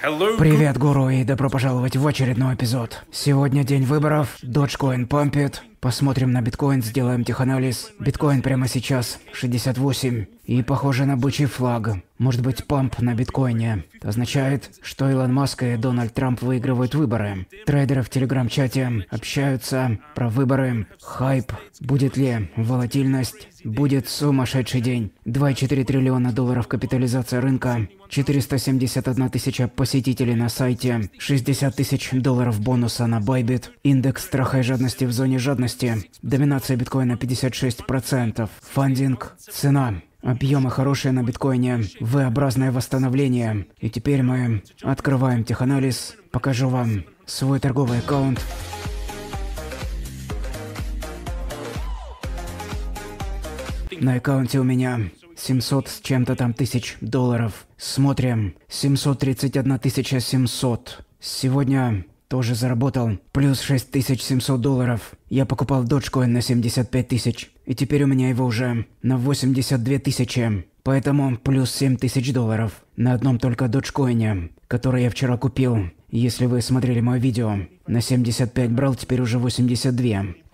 Привет, гуру, и добро пожаловать в очередной эпизод. Сегодня день выборов, Dogecoin пампит, Посмотрим на биткоин, сделаем теханализ. Биткоин прямо сейчас 68. И похоже на бычий флаг. Может быть, памп на биткоине. Это означает, что Илон Маск и Дональд Трамп выигрывают выборы. Трейдеры в телеграм-чате общаются про выборы. Хайп. Будет ли волатильность? Будет сумасшедший день. 2,4 триллиона долларов капитализация рынка. 471 тысяча посетителей на сайте. 60 тысяч долларов бонуса на Байбит. Индекс страха и жадности в зоне жадности доходности. Доминация биткоина 56%. Фандинг. Цена. Объемы хорошие на биткоине, V-образное восстановление. И теперь мы открываем теханализ. Покажу вам свой торговый аккаунт. На аккаунте у меня 700 с чем-то там тысяч долларов. Смотрим. 731 700. Сегодня тоже заработал. Плюс 6700 долларов. Я покупал доджкоин на 75 тысяч. И теперь у меня его уже на 82 тысячи. Поэтому плюс 7000 долларов. На одном только доджкоине, который я вчера купил. Если вы смотрели мое видео, на 75 брал, теперь уже 82.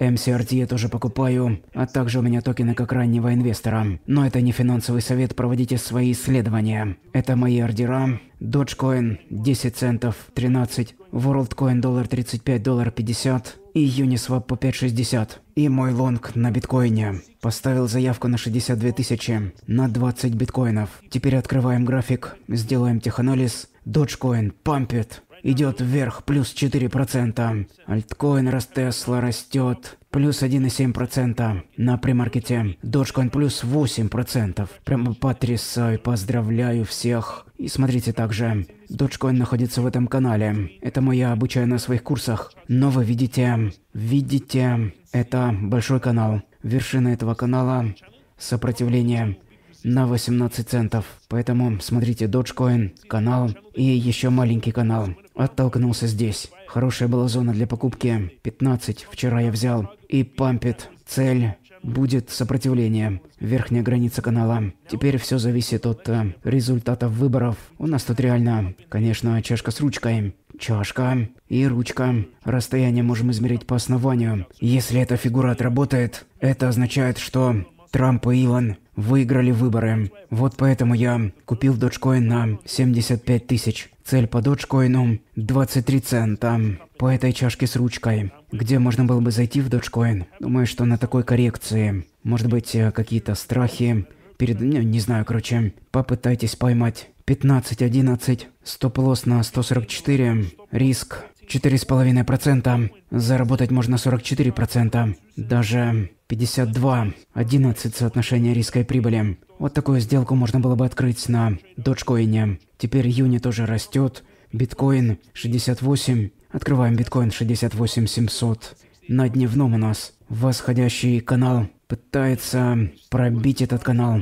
MCRT я тоже покупаю, а также у меня токены как раннего инвестора. Но это не финансовый совет, проводите свои исследования. Это мои ордера. Dogecoin 10 центов 13, WorldCoin доллар 35, доллар 50 и Uniswap по 5.60. И мой лонг на биткоине. Поставил заявку на 62 тысячи на 20 биткоинов. Теперь открываем график, сделаем теханализ. Dogecoin пампит идет вверх плюс 4%. Альткоин Ростесла растет плюс 1,7% на премаркете. доджкоин плюс 8%. Прямо потрясаю, поздравляю всех. И смотрите также, доджкоин находится в этом канале. Это мы я обучаю на своих курсах. Но вы видите, видите, это большой канал. Вершина этого канала – сопротивление на 18 центов. Поэтому смотрите Dogecoin, канал и еще маленький канал. Оттолкнулся здесь. Хорошая была зона для покупки. 15 вчера я взял. И пампит. Цель будет сопротивление, верхняя граница канала. Теперь все зависит от э, результатов выборов. У нас тут реально, конечно, чашка с ручкой. Чашка и ручка. Расстояние можем измерить по основанию. Если эта фигура отработает, это означает, что Трамп и Илон выиграли выборы. Вот поэтому я купил доджкоин на 75 тысяч. Цель по доджкоину – 23 цента по этой чашке с ручкой. Где можно было бы зайти в доджкоин? Думаю, что на такой коррекции. Может быть, э, какие-то страхи перед... Ну, не знаю, короче. Попытайтесь поймать. 15-11. Стоп-лосс на 144. Риск 4,5%. Заработать можно 44%. Даже 52. 11 соотношение риска и прибыли. Вот такую сделку можно было бы открыть на доджкоине. Теперь юни тоже растет. Биткоин 68. Открываем биткоин 68 700. На дневном у нас восходящий канал пытается пробить этот канал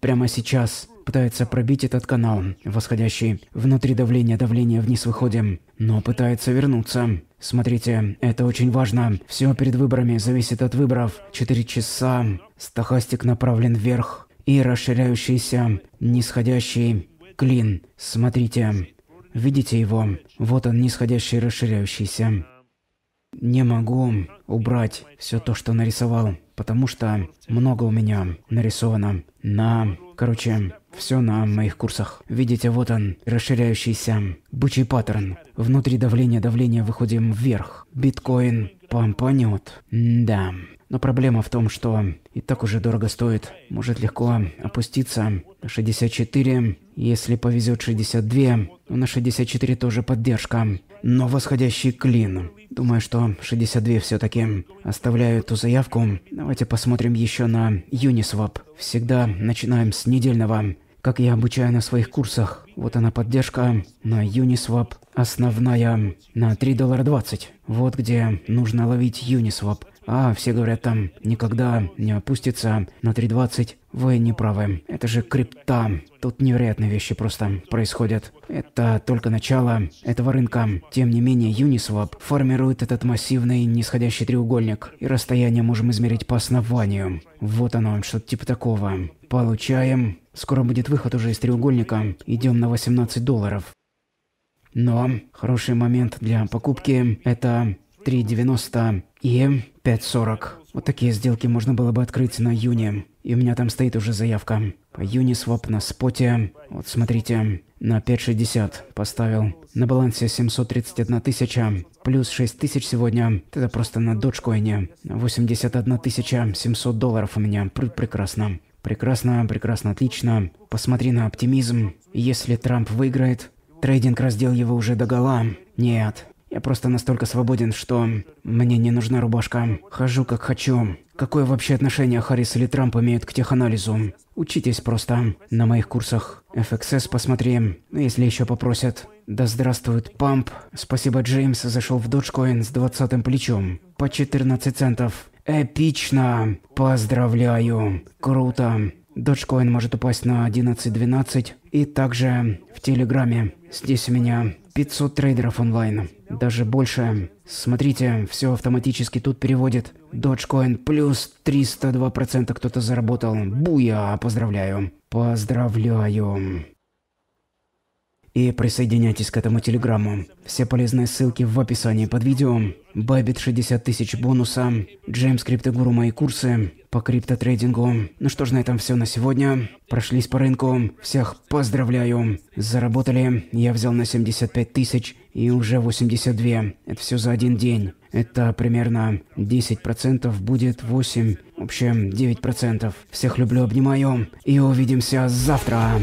прямо сейчас пытается пробить этот канал, восходящий. Внутри давления, давление вниз выходим, но пытается вернуться. Смотрите, это очень важно. Все перед выборами зависит от выборов. четыре часа. Стахастик направлен вверх. И расширяющийся, нисходящий клин. Смотрите. Видите его? Вот он, нисходящий, расширяющийся. Не могу убрать все то, что нарисовал, потому что много у меня нарисовано на... Короче, все на моих курсах. Видите, вот он, расширяющийся бычий паттерн. Внутри давления, давления выходим вверх. Биткоин помпанет. да. Но проблема в том, что и так уже дорого стоит. Может легко опуститься на 64, если повезет 62, но на 64 тоже поддержка. Но восходящий клин. Думаю, что 62 все-таки оставляю эту заявку. Давайте посмотрим еще на Uniswap. Всегда начинаем с недельного как я обучаю на своих курсах. Вот она поддержка на Uniswap, основная на 3 доллара 20. Вот где нужно ловить Uniswap. А, все говорят там, никогда не опустится на 3.20. Вы не правы. Это же крипта. Тут невероятные вещи просто происходят. Это только начало этого рынка. Тем не менее, Uniswap формирует этот массивный нисходящий треугольник. И расстояние можем измерить по основанию. Вот оно, что-то типа такого. Получаем Скоро будет выход уже из треугольника. Идем на 18 долларов. Но хороший момент для покупки – это 3.90 и 5.40. Вот такие сделки можно было бы открыть на июне. И у меня там стоит уже заявка. По Uniswap на споте. Вот смотрите, на 5.60 поставил. На балансе 731 тысяча. Плюс 6 тысяч сегодня. Это просто на доджкоине. 81 тысяча 700 долларов у меня. Пр прекрасно. Прекрасно, прекрасно, отлично. Посмотри на оптимизм. Если Трамп выиграет, трейдинг раздел его уже до гола. Нет. Я просто настолько свободен, что мне не нужна рубашка. Хожу как хочу. Какое вообще отношение Харрис или Трамп имеют к теханализу? Учитесь просто. На моих курсах FXS посмотри, если еще попросят. Да здравствует памп. Спасибо, Джеймс, зашел в Dogecoin с 20 плечом. По 14 центов. Эпично. Поздравляю. Круто. Доджкоин может упасть на 11-12. И также в Телеграме. Здесь у меня 500 трейдеров онлайн. Даже больше. Смотрите, все автоматически тут переводит. Dogecoin плюс 302% кто-то заработал. Буя, поздравляю. Поздравляю. И присоединяйтесь к этому телеграмму. Все полезные ссылки в описании под видео. Байбит 60 тысяч бонуса. Джеймс Криптогуру мои курсы по криптотрейдингу. Ну что ж, на этом все на сегодня. Прошлись по рынку. Всех поздравляю. Заработали. Я взял на 75 тысяч и уже 82. Это все за один день. Это примерно 10% будет 8. В общем, 9%. Всех люблю, обнимаю. И увидимся завтра.